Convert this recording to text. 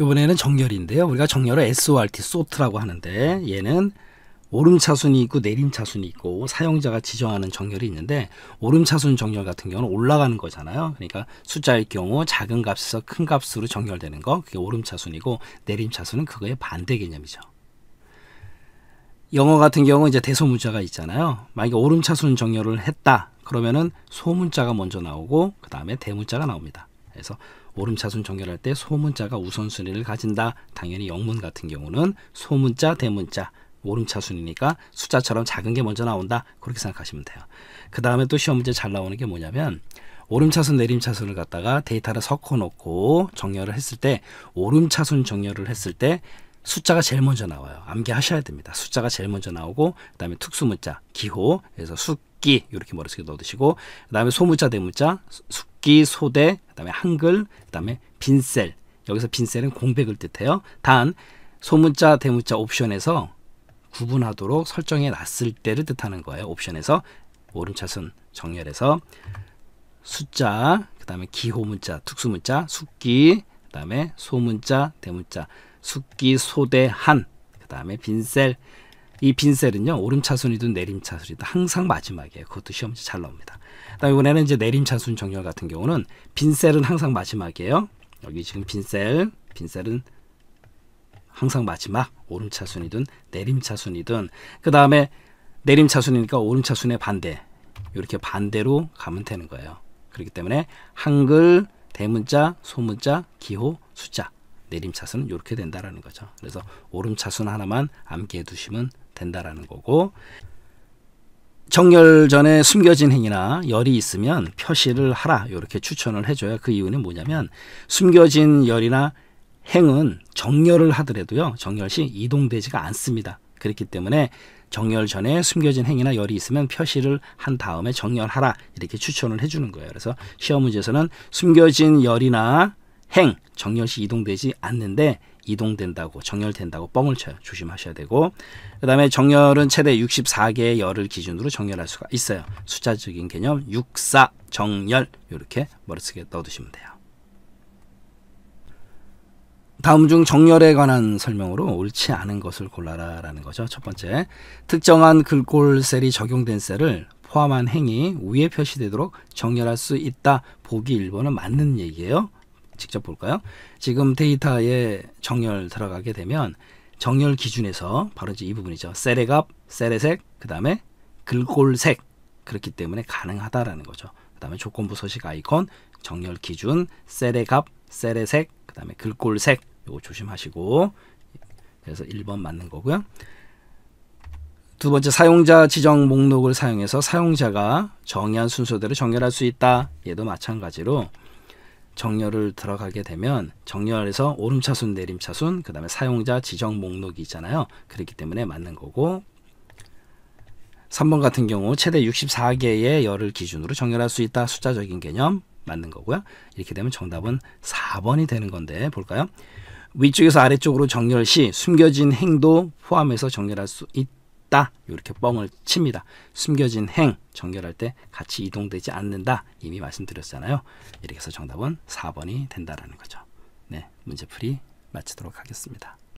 이번에는 정렬인데요. 우리가 정렬을 SORT, 소트라고 하는데 얘는 오름차순이 있고 내림차순이 있고 사용자가 지정하는 정렬이 있는데 오름차순 정렬 같은 경우는 올라가는 거잖아요. 그러니까 숫자일 경우 작은 값에서 큰 값으로 정렬되는 거 그게 오름차순이고 내림차순은 그거의 반대 개념이죠. 영어 같은 경우 이제 대소문자가 있잖아요. 만약에 오름차순 정렬을 했다 그러면은 소문자가 먼저 나오고 그 다음에 대문자가 나옵니다. 그래서 오름차순 정렬할때 소문자가 우선순위를 가진다. 당연히 영문 같은 경우는 소문자, 대문자, 오름차순이니까 숫자처럼 작은 게 먼저 나온다. 그렇게 생각하시면 돼요. 그 다음에 또 시험 문제 잘 나오는 게 뭐냐면 오름차순 내림차순을 갖다가 데이터를 섞어 놓고 정렬을 했을 때 오름차순 정렬을 했을 때 숫자가 제일 먼저 나와요. 암기하셔야 됩니다. 숫자가 제일 먼저 나오고 그다음에 특수 문자 기호 그래서 숫기 이렇게 머릿속에 넣어두시고 그다음에 소문자 대문자 숫 도끼, 소대, 그다음에 한글, 그다음에 빈 셀. 여기서 빈셀은 공백을 뜻해요. 단 소문자, 대문자 옵션에서 구분하도록 설정해 놨을 때를 뜻하는 거예요. 옵션에서 오른차순 정렬해서 숫자, 그 다음에 기호문자, 특수문자, 숫기그 다음에 소문자, 대문자, 숫기 소대, 한, 그 다음에 빈셀, 이 빈셀은요 오름 차순이든 내림 차순이든 항상 마지막에 이요 그것도 시험지 잘 나옵니다. 그다음 이번에는 이제 내림 차순 정렬 같은 경우는 빈셀은 항상 마지막이에요. 여기 지금 빈셀, 빈셀은 항상 마지막 오름 차순이든 내림 차순이든 그 다음에 내림 차순이니까 오름 차순의 반대 이렇게 반대로 가면 되는 거예요. 그렇기 때문에 한글 대문자, 소문자, 기호, 숫자 내림차순은 이렇게 된다라는 거죠. 그래서 오름차순 하나만 암기해 두시면 된다라는 거고 정렬 전에 숨겨진 행이나 열이 있으면 표시를 하라 이렇게 추천을 해줘야 그 이유는 뭐냐면 숨겨진 열이나 행은 정렬을 하더라도요 정렬 시 이동되지가 않습니다. 그렇기 때문에 정렬 전에 숨겨진 행이나 열이 있으면 표시를 한 다음에 정렬하라 이렇게 추천을 해주는 거예요. 그래서 시험 문제에서는 숨겨진 열이나 행 정렬시 이동되지 않는데 이동된다고 정렬된다고 뻥을 쳐요. 조심하셔야 되고 그 다음에 정렬은 최대 64개의 열을 기준으로 정렬할 수가 있어요. 숫자적인 개념 64 정렬 이렇게 머릿속에 넣어두시면 돼요. 다음 중 정렬에 관한 설명으로 옳지 않은 것을 골라라 라는 거죠. 첫 번째, 특정한 글꼴 셀이 적용된 셀을 포함한 행이 위에 표시되도록 정렬할 수 있다. 보기 1번은 맞는 얘기예요. 직접 볼까요? 지금 데이터에 정렬 들어가게 되면 정렬 기준에서 바로 이 부분이죠. 셀의 값, 셀의 색, 그 다음에 글꼴색 그렇기 때문에 가능하다라는 거죠. 그 다음에 조건부 서식 아이콘, 정렬 기준, 셀의 값, 셀의 색, 그 다음에 글꼴색 이거 조심하시고 그래서 1번 맞는 거고요. 두 번째 사용자 지정 목록을 사용해서 사용자가 정의한 순서대로 정렬할 수 있다. 얘도 마찬가지로 정렬을 들어가게 되면 정렬에서 오름차순 내림차순 그 다음에 사용자 지정 목록이 있잖아요. 그렇기 때문에 맞는 거고 3번 같은 경우 최대 64개의 열을 기준으로 정렬할 수 있다. 숫자적인 개념 맞는 거고요. 이렇게 되면 정답은 4번이 되는 건데 볼까요? 위쪽에서 아래쪽으로 정렬 시 숨겨진 행도 포함해서 정렬할 수 있다. 없다. 이렇게 뻥을 칩니다. 숨겨진 행 정렬할 때 같이 이동되지 않는다. 이미 말씀드렸잖아요. 이렇게 해서 정답은 4번이 된다라는 거죠. 네, 문제풀이 마치도록 하겠습니다.